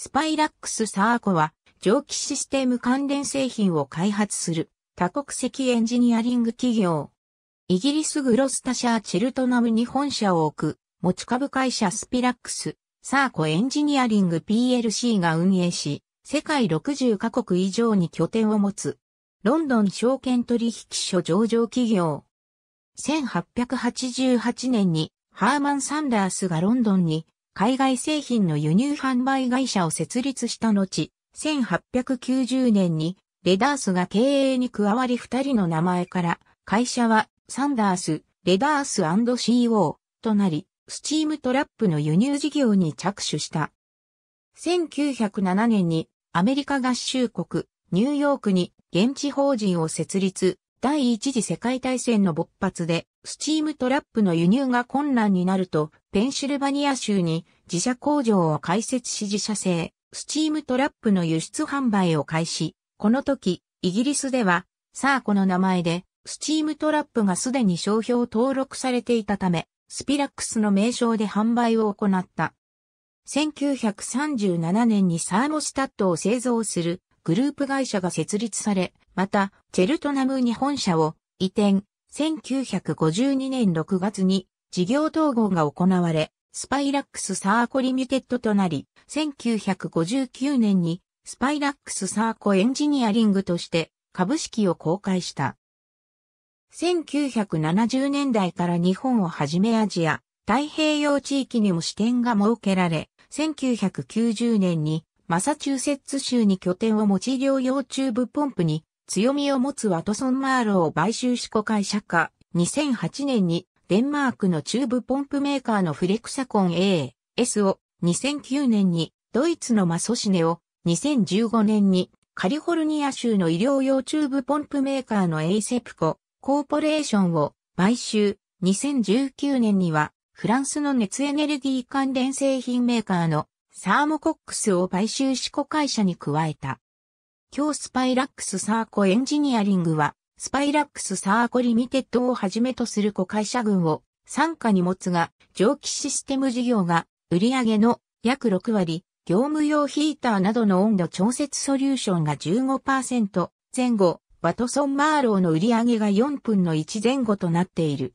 スパイラックスサーコは蒸気システム関連製品を開発する多国籍エンジニアリング企業。イギリスグロスタシャーチェルトナムに本社を置く持ち株会社スピラックスサーコエンジニアリング PLC が運営し、世界60カ国以上に拠点を持つ、ロンドン証券取引所上場企業。1888年にハーマン・サンダースがロンドンに海外製品の輸入販売会社を設立した後、1890年にレダースが経営に加わり二人の名前から会社はサンダース、レダース &CO となり、スチームトラップの輸入事業に着手した。1907年にアメリカ合衆国、ニューヨークに現地法人を設立、第一次世界大戦の勃発で、スチームトラップの輸入が困難になると、ペンシルバニア州に自社工場を開設し自社製、スチームトラップの輸出販売を開始。この時、イギリスでは、サーコの名前で、スチームトラップがすでに商標登録されていたため、スピラックスの名称で販売を行った。1937年にサーモスタットを製造するグループ会社が設立され、また、チェルトナムに本社を移転、1952年6月に事業統合が行われ、スパイラックスサーコリミテッドとなり、1959年にスパイラックスサーコエンジニアリングとして株式を公開した。1970年代から日本をはじめアジア、太平洋地域にも支店が設けられ、1990年にマサチューセッツ州に拠点を持ち療養チューブポンプに強みを持つワトソン・マーロを買収し子会社化、2008年にデンマークのチューブポンプメーカーのフレクサコン A、S を2009年に、ドイツのマソシネを2015年に、カリフォルニア州の医療用チューブポンプメーカーのエイセプココーポレーションを買収。2019年にはフランスの熱エネルギー関連製品メーカーのサーモコックスを買収し子会社に加えた。今日スパイラックスサーコエンジニアリングはスパイラックスサーコリミテッドをはじめとする子会社群を参加に持つが、蒸気システム事業が売上の約6割、業務用ヒーターなどの温度調節ソリューションが15%前後、ワトソン・マーローの売上が4分の1前後となっている。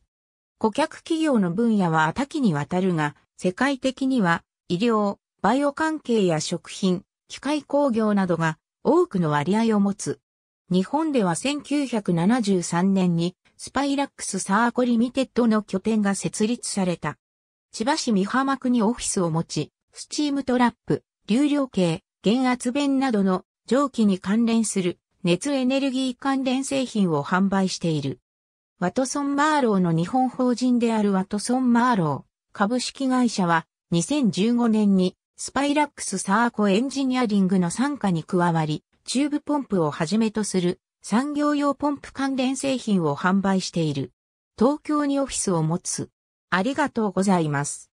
顧客企業の分野は多岐にわたるが、世界的には医療、バイオ関係や食品、機械工業などが多くの割合を持つ。日本では1973年にスパイラックスサーコリミテッドの拠点が設立された。千葉市美浜区にオフィスを持ち、スチームトラップ、流量計、減圧弁などの蒸気に関連する熱エネルギー関連製品を販売している。ワトソン・マーローの日本法人であるワトソン・マーロー株式会社は2015年にスパイラックスサーコエンジニアリングの傘下に加わり、チューブポンプをはじめとする産業用ポンプ関連製品を販売している。東京にオフィスを持つ。ありがとうございます。